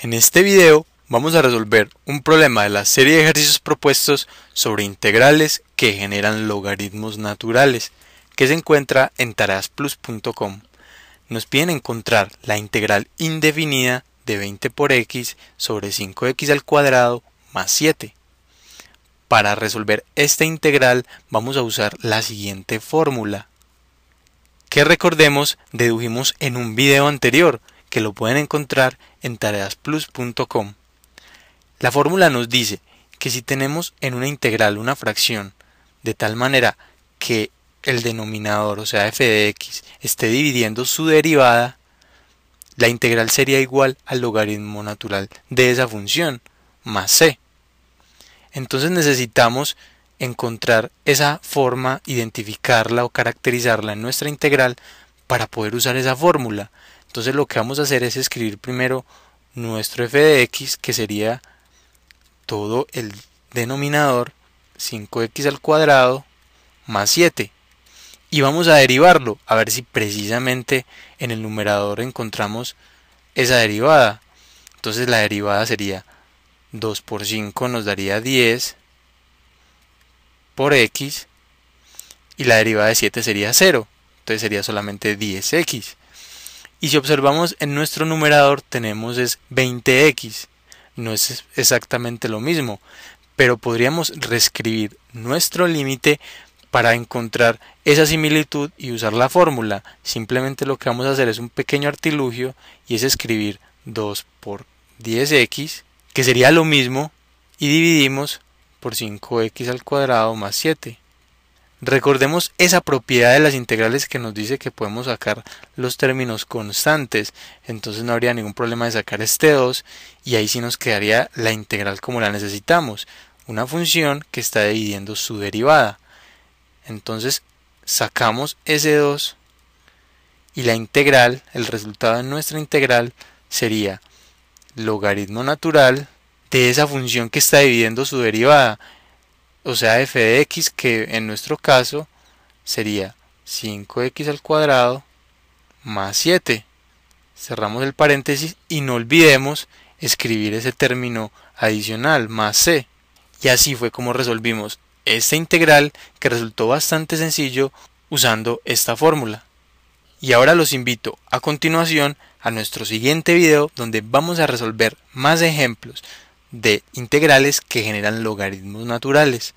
En este video vamos a resolver un problema de la serie de ejercicios propuestos sobre integrales que generan logaritmos naturales, que se encuentra en tarasplus.com Nos piden encontrar la integral indefinida de 20 por x sobre 5x al cuadrado más 7. Para resolver esta integral vamos a usar la siguiente fórmula, que recordemos dedujimos en un video anterior, que lo pueden encontrar en tareasplus.com. La fórmula nos dice que si tenemos en una integral una fracción de tal manera que el denominador, o sea f de x, esté dividiendo su derivada, la integral sería igual al logaritmo natural de esa función, más c. Entonces necesitamos encontrar esa forma, identificarla o caracterizarla en nuestra integral para poder usar esa fórmula. Entonces lo que vamos a hacer es escribir primero nuestro f de x, que sería todo el denominador 5x al cuadrado más 7. Y vamos a derivarlo, a ver si precisamente en el numerador encontramos esa derivada. Entonces la derivada sería 2 por 5 nos daría 10 por x y la derivada de 7 sería 0 entonces sería solamente 10x. Y si observamos en nuestro numerador tenemos es 20x, no es exactamente lo mismo, pero podríamos reescribir nuestro límite para encontrar esa similitud y usar la fórmula. Simplemente lo que vamos a hacer es un pequeño artilugio y es escribir 2 por 10x, que sería lo mismo, y dividimos por 5x al cuadrado más 7. Recordemos esa propiedad de las integrales que nos dice que podemos sacar los términos constantes, entonces no habría ningún problema de sacar este 2 y ahí sí nos quedaría la integral como la necesitamos, una función que está dividiendo su derivada. Entonces sacamos ese 2 y la integral, el resultado de nuestra integral sería logaritmo natural de esa función que está dividiendo su derivada o sea f de x que en nuestro caso sería 5x al cuadrado más 7. Cerramos el paréntesis y no olvidemos escribir ese término adicional más c. Y así fue como resolvimos esta integral que resultó bastante sencillo usando esta fórmula. Y ahora los invito a continuación a nuestro siguiente video donde vamos a resolver más ejemplos de integrales que generan logaritmos naturales.